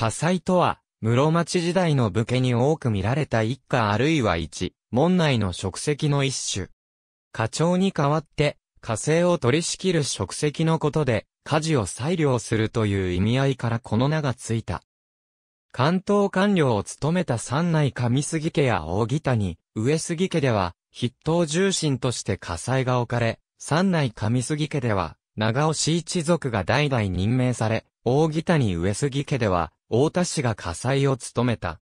火災とは、室町時代の武家に多く見られた一家あるいは一、門内の職責の一種。課長に代わって、火星を取り仕切る職責のことで、家事を裁量するという意味合いからこの名がついた。関東官僚を務めた三内上杉家や大谷、上杉家では、筆頭重臣として火災が置かれ、三内上杉家では、長尾氏一族が代々任命され、大谷上杉家では、大田氏が火災を務めた。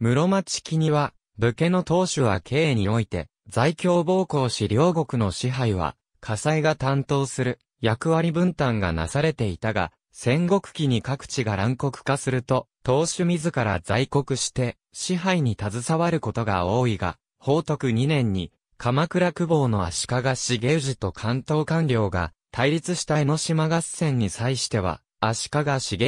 室町期には、武家の当主は経営において、在京暴行し両国の支配は、火災が担当する役割分担がなされていたが、戦国期に各地が乱国化すると、当主自ら在国して、支配に携わることが多いが、宝徳2年に、鎌倉久保の足利重氏と関東官僚が、対立した江ノ島合戦に際しては、足利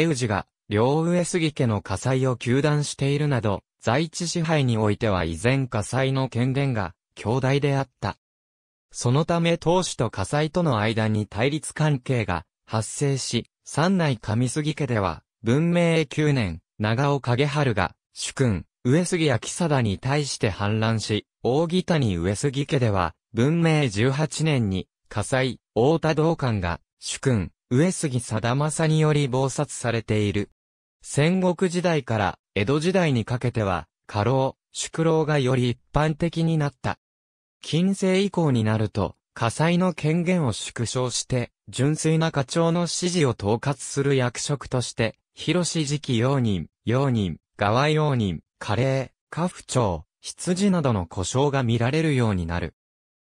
重氏が両上杉家の火災を求断しているなど、在地支配においては依然火災の権限が、強大であった。そのため当主と火災との間に対立関係が発生し、三内上杉家では、文明9年、長尾影春が、主君、上杉秋貞に対して反乱し、大木谷上杉家では、文明18年に、火災、大田道館が、主君、上杉貞正により暴殺されている。戦国時代から江戸時代にかけては、過労、宿老がより一般的になった。近世以降になると、火災の権限を縮小して、純粋な課長の指示を統括する役職として、広し時期用人、用人、側用人、加齢、家父長、羊などの故障が見られるようになる。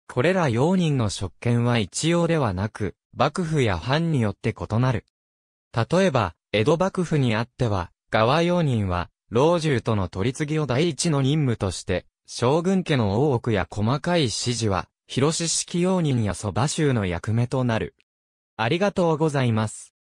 これら用人の職権は一様ではなく、幕府や藩によって異なる。例えば、江戸幕府にあっては、側用人は、老中との取り次ぎを第一の任務として、将軍家の大奥や細かい指示は、広志式用人や蕎麦衆の役目となる。ありがとうございます。